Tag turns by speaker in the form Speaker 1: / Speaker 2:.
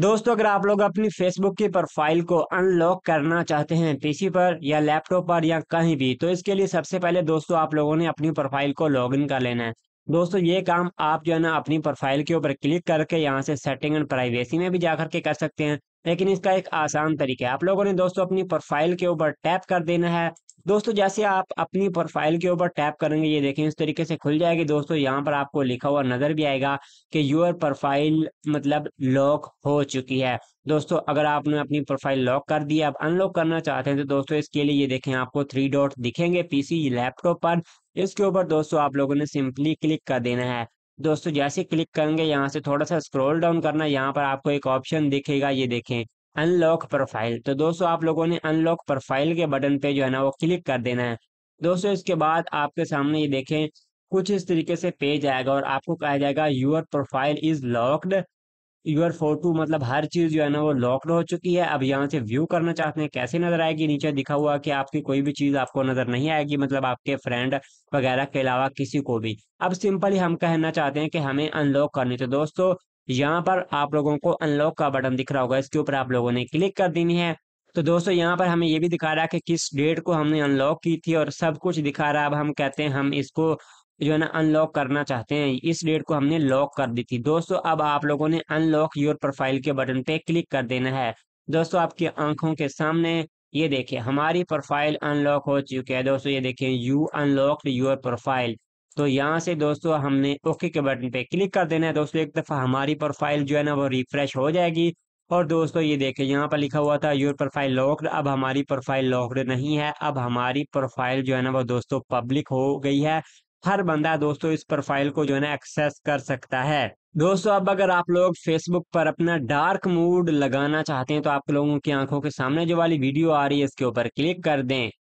Speaker 1: दोस्तों अगर आप लोग अपनी फेसबुक की प्रोफाइल को अनलॉक करना चाहते हैं पीसी पर या लैपटॉप पर या कहीं भी तो इसके लिए सबसे पहले दोस्तों आप लोगों ने अपनी प्रोफाइल को लॉगिन कर लेना है दोस्तों ये काम आप जो है ना अपनी प्रोफाइल के ऊपर क्लिक करके यहाँ से सेटिंग एंड प्राइवेसी में भी जा करके कर सकते हैं लेकिन इसका एक आसान तरीका है आप लोगों ने दोस्तों अपनी प्रोफाइल के ऊपर टैप कर देना है दोस्तों जैसे आप अपनी प्रोफाइल के ऊपर टैप करेंगे ये देखें इस तरीके से खुल जाएगी दोस्तों यहाँ पर आपको लिखा हुआ नजर भी आएगा कि योर प्रोफाइल मतलब लॉक हो चुकी है दोस्तों अगर आपने अपनी प्रोफाइल लॉक कर दी आप अनलॉक करना चाहते हैं तो दोस्तों इसके लिए ये देखें आपको थ्री डॉट दिखेंगे पीसी लैपटॉप पर इसके ऊपर दोस्तों आप लोगों ने सिंपली क्लिक कर देना है दोस्तों जैसे क्लिक करेंगे यहाँ से थोड़ा सा स्क्रॉल डाउन करना यहाँ पर आपको एक ऑप्शन दिखेगा ये देखें अनलॉक प्रोफाइल तो दोस्तों आप लोगों ने अनलॉक प्रोफाइल के बटन पे जो है ना वो क्लिक कर देना है दोस्तों इसके बाद आपके सामने ये देखें कुछ इस तरीके से पेज आएगा और आपको कहा जाएगा your profile is locked your photo मतलब हर चीज़ जो है ना वो लॉक्ड हो चुकी है अब यहाँ से व्यू करना चाहते हैं कैसे नजर आएगी नीचे दिखा हुआ कि आपकी कोई भी चीज़ आपको नजर नहीं आएगी मतलब आपके फ्रेंड वगैरह के अलावा किसी को भी अब सिंपली हम कहना चाहते हैं कि हमें अनलॉक करनी तो दोस्तों यहाँ पर आप लोगों को अनलॉक का बटन दिख रहा होगा इसके ऊपर आप लोगों ने क्लिक कर देनी है तो दोस्तों यहाँ पर हमें ये भी दिखा रहा है कि किस डेट को हमने अनलॉक की थी और सब कुछ दिखा रहा है अब हम कहते हैं हम इसको जो है ना अनलॉक करना चाहते हैं इस डेट को हमने लॉक कर दी थी दोस्तों अब आप लोगों ने अनलॉक योर प्रोफाइल के बटन पे क्लिक कर देना है दोस्तों आपकी आंखों के सामने ये देखिए हमारी प्रोफाइल अनलॉक हो चुकी है दोस्तों ये देखिए यू अनलॉक योर प्रोफाइल तो यहाँ से दोस्तों हमने ओके के बटन पे क्लिक कर देना है दोस्तों एक दफ़ा हमारी प्रोफाइल जो है ना वो रिफ्रेश हो जाएगी और दोस्तों ये देखे यहाँ पर लिखा हुआ था योर प्रोफाइल लॉक्ड अब हमारी प्रोफाइल लॉक्ड नहीं है अब हमारी प्रोफाइल जो है ना वो दोस्तों पब्लिक हो गई है हर बंदा दोस्तों इस प्रोफाइल को जो है ना एक्सेस कर सकता है दोस्तों अब अगर आप लोग फेसबुक पर अपना डार्क मूड लगाना चाहते हैं तो आप लोगों की आंखों के सामने जो वाली वीडियो आ रही है इसके ऊपर क्लिक कर दें